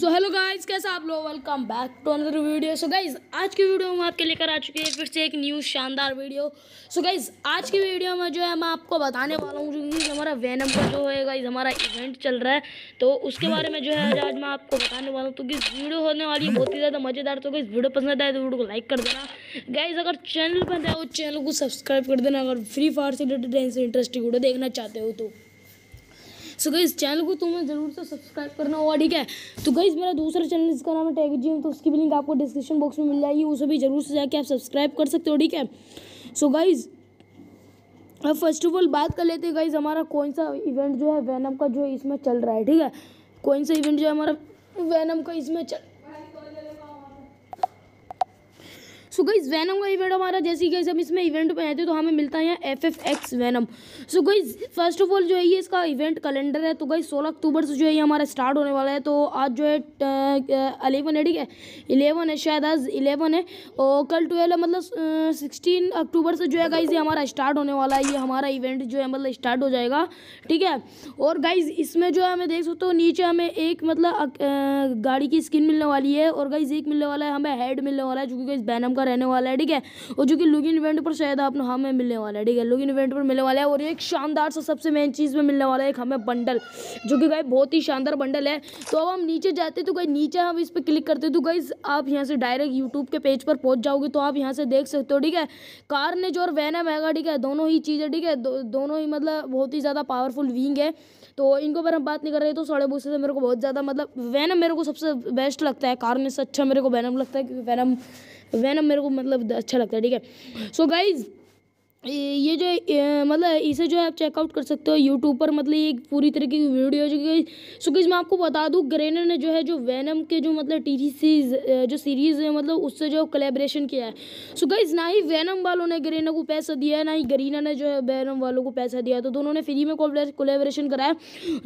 so hello guys कैसा आप लोग welcome back to another video so guys आज की वीडियो हम आपके लेकर आ चुके हैं फिर से एक न्यू शानदार वीडियो सो so, आज की वीडियो में जो है मैं आपको बताने वाला हूँ क्योंकि हमारा वैनम का जो है गाइज़ हमारा इवेंट चल रहा है तो उसके बारे में जो है आज मैं आपको बताने वाला हूँ तो वीडियो होने वाली है बहुत ही ज़्यादा मज़ेदार तो गाइज़ वीडियो पसंद आए तो वीडियो को लाइक कर देना गाइज अगर चैनल पर जाए तो चैनल को सब्सक्राइब कर देना अगर फ्री फायर से रिलेटेड इंटरेस्टिंग वीडियो देखना चाहते हो तो सो so गई चैनल को तुम्हें ज़रूर से सब्सक्राइब करना होगा ठीक है तो गई मेरा दूसरा चैनल जिसका नाम है टैग जी तो उसकी भी लिंक आपको डिस्क्रिप्शन बॉक्स में मिल जाएगी उसे भी ज़रूर से जाके आप सब्सक्राइब कर सकते हो ठीक है सो गाइज़ अब फर्स्ट ऑफ ऑल बात कर लेते हैं गाइज हमारा कौन सा इवेंट जो है वैनम का जो इसमें चल रहा है ठीक है कौन सा इवेंट जो है हमारा वैनम का इसमें चल सो गई वैनम का इवेंट हमारा जैसे गई हम इसमें इवेंट पे आए थे तो हमें मिलता है एफ एफ एक्स वैनम सो गई फर्स्ट ऑफ ऑल जो है ये इसका इवेंट कैलेंडर है तो गई सोलह अक्टूबर से जो है ये हमारा स्टार्ट होने वाला है तो आज जो है अलेवन है ठीक है इलेवन है शायद आज इलेवन है और कल ट्वेल्व है मतलब सिक्सटीन अक्टूबर से जो है गाइज ये हमारा स्टार्ट होने वाला है ये हमारा इवेंट जो है मतलब स्टार्ट हो जाएगा ठीक है और गाइज इसमें जो है हमें देख सकते हो नीचे हमें एक मतलब गाड़ी की स्किन मिलने वाली है और गाइज एक मिलने वाला है हमें हेड मिलने वाला है जो कि गाइज बैनम का रहने वाला है ठीक है और जो कि लुगिन इवेंट पर शायद आप हमें मिलने वाला है ठीक है लुगिन इवेंट पर मिलने वाला है और एक शानदार सा सबसे मेन चीज़ में मिलने वाला है एक हमें बंडल जो कि गाय बहुत ही शानदार बंडल है तो अब हम नीचे जाते तो गाई नीचे हम इस पर क्लिक करते तो गाइज आप यहाँ से डायरेक्ट यूट्यूब के पेज पर पहुँच जाओगे तो आप यहाँ से देख सकते हो ठीक है कार ने जो और वैन है महंगा ठीक है दोनों ही चीज़ें ठीक है दोनों ही मतलब बहुत ही ज़्यादा पावरफुल विंग है तो इनके ऊपर हम बात नहीं कर रहे तो साढ़े बूस से मेरे को बहुत ज़्यादा मतलब वैनम मेरे को सबसे बेस्ट लगता है कारण इससे से अच्छा मेरे को वैनम लगता है क्योंकि वैनम वैनम मेरे को मतलब अच्छा लगता है ठीक है सो गाइज़ ये जो मतलब इसे जो है आप चेकआउट कर सकते हो यूट्यूब पर मतलब ये पूरी तरीके की वीडियो जो कि सो कि मैं आपको बता दूँ ग्रेनर ने जो है जो वैनम के जो मतलब टी सीरीज जो सीरीज़ है मतलब उससे जो कलेब्रेशन किया है सो गाइज ना ही वैनम वालों ने ग्रेनर को पैसा दिया है ना ही ग्रीना ने जो है वैनम वालों को पैसा दिया है तो दोनों ने फ्री में कोलेब्रेशन कराया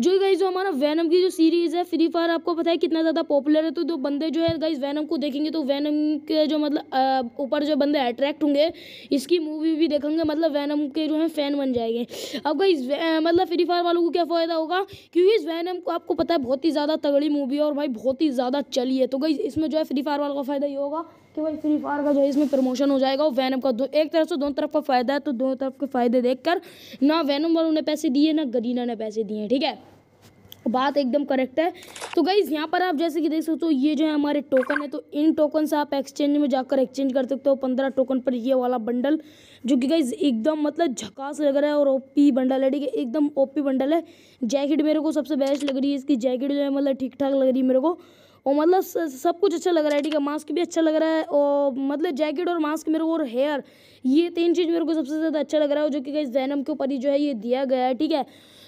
जो गाइज जो हमारा वैनम की जो सीरीज़ है फ्री फायर आपको पता है कितना ज़्यादा पॉपुलर है तो जो बंदे जो है गाइज वैनम को देखेंगे तो वैनम के जो मतलब ऊपर जो बंदे अट्रैक्ट होंगे इसकी मूवी भी देखेंगे मतलब वैनम के जो है फ़ैन बन जाएंगे अब गई मतलब फ्री फायर वालों को क्या फ़ायदा होगा क्योंकि इस वैनम को आपको पता है बहुत ही ज़्यादा तगड़ी मूवी है और भाई बहुत ही ज़्यादा चली है तो गई इसमें जो है फ्री फायर वालों का फ़ायदा ये होगा कि भाई फ्री फायर का जो है इसमें प्रमोशन हो जाएगा और वैनम का दो एक तरफ से दोनों तरफ का फ़ायदा है तो दोनों तरफ के फ़ायदे देख ना वैनम वालों ने पैसे दिए ना गरीना ने पैसे दिए ठीक है बात एकदम करेक्ट है तो गाइज़ यहाँ पर आप जैसे कि देख सकते हो ये जो है हमारे टोकन है तो इन टोकन से आप एक्सचेंज में जाकर एक्सचेंज कर सकते हो पंद्रह टोकन पर ये वाला बंडल जो कि गाइज़ एकदम मतलब झकास लग रहा है और ओपी बंडल है ठीक है एकदम ओपी बंडल है जैकेट मेरे को सबसे बेस्ट लग रही है इसकी जैकेट जो है मतलब ठीक ठाक लग रही है मेरे को और मतलब सब कुछ अच्छा लग रहा है ठीक है मास्क भी अच्छा लग रहा है और मतलब जैकेट और मास्क मेरे को और हेयर ये तीन चीज़ मेरे को सबसे ज़्यादा अच्छा लग रहा है जो कि गाइज जैनम के ऊपर ही जो है ये दिया गया है ठीक है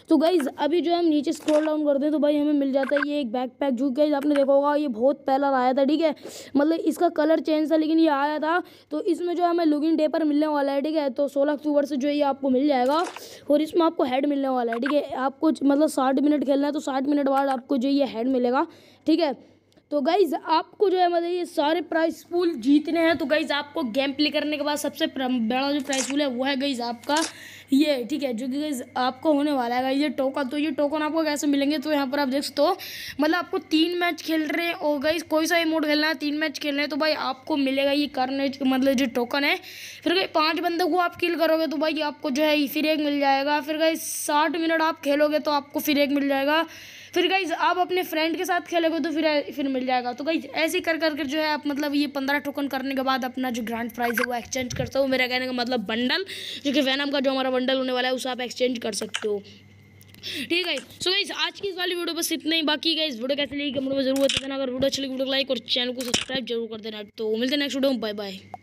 तो गाइज़ अभी जो हम नीचे स्क्रॉल डाउन करते हैं तो भाई हमें मिल जाता है ये एक बैक पैक जो गाइज आपने देखा होगा ये बहुत पहला आया था ठीक है मतलब इसका कलर चेंज था लेकिन ये आया था तो इसमें जो हमें लुगिन डे पर मिलने वाला है ठीक है तो सोलह अक्टूबर से जो ये आपको मिल जाएगा और इसमें आपको हेड मिलने वाला है ठीक है आपको मतलब साठ मिनट खेलना है तो साठ मिनट बाद आपको जो ये हेड मिलेगा ठीक है तो गाइज़ आपको जो है मतलब ये सारे प्राइस पूल जीतने हैं तो गाइज़ आपको गेम प्ले करने के बाद सबसे बड़ा जो प्राइस पूल है वो है गाइज़ आपका ये ठीक है जो कि गाइज़ आपको होने वाला है गाइज़ ये टोकन तो ये टोकन आपको कैसे मिलेंगे तो यहाँ पर आप देख सकते हो मतलब आपको तीन मैच खेल रहे हैं और गाइज़ कोई सा भी मोड खेलना है तीन मैच खेल रहे हैं तो भाई आपको मिलेगा ये करने मतलब जो टोकन है फिर गई पाँच बंदे को आप किल करोगे तो भाई आपको जो है फिर एक मिल जाएगा फिर गई साठ मिनट आप खेलोगे तो आपको फिर एक मिल जाएगा फिर गाइज आप अपने फ्रेंड के साथ खेलोगे तो फिर फिर मिल जाएगा तो गाइज ऐसे कर कर कर जो है आप मतलब ये पंद्रह टोकन करने के बाद अपना जो ग्रांड प्राइज है वो एक्सचेंज सकते हो मेरा कहने का मतलब बंडल जो कि वैनम का जो हमारा बंडल होने वाला है उसे आप एक्सचेंज कर सकते हो ठीक है सो गाइज आज की इस वाली वीडियो बस इतना ही बाकी गाइज वीडियो कैसे लगी कमेंट में जरूर बता देना अगर वीडियो अच्छी लगी वीडियो लाइक और चैनल को सब्सक्राइब जरूर कर देना तो मिलते हैं नेक्स्ट वीडियो बाय बाय